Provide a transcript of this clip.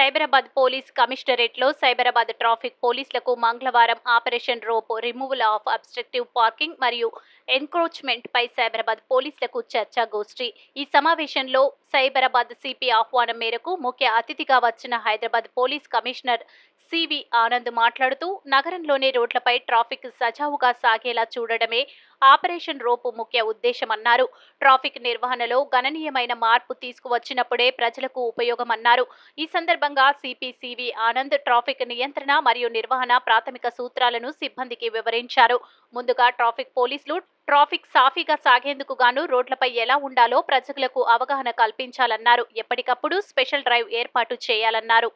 Cyberabad police కమిషనరేట్లో Cyberabad traffic పోలీసులకు మంగళవారం operation rope removal of obstructive parking మరియు ఎన్క్రోచ్మెంట్ పై సైబరాబాద్ పోలీసులకు చర్చా గోష్ఠి ఈ సమావేశంలో సైబరాబాద్ సిపి ఆహ్వానం మేరకు ముఖ్య అతిథిగా వచ్చిన Hyderabad police commissioner C V Anand మాట్లాడుతూ నగరంలోని రోడ్లపై ట్రాఫిక్ సజావుగా సాగేలా చూడడమే ఆపరేషన్ రోపు ముఖ్య ఉద్దేశమన్నారు ట్రాఫిక్ నిర్వహణలో గణనీయమైన మార్పు తీసుకువచ్చినప్పుడే ప్రజలకు ఉపయోగమన్నారు ఈ సందర్భంగా సిపిసివి ఆనంద్ ట్రాఫిక్ నియంత్రణ మరియు నిర్వహణ ప్రాథమిక సూత్రాలను సిబ్బందికి వివరించారు ముందుగా ట్రాఫిక్ పోలీసులు ట్రాఫిక్ సాఫీగా సాగేందుకు గాను రోడ్లపై ఎలా ఉండాలో ప్రజలకు అవగాహన కల్పించాలన్నారు ఎప్పటికప్పుడు స్పెషల్ డ్రైవ్ ఏర్పాటు చేయాలన్నారు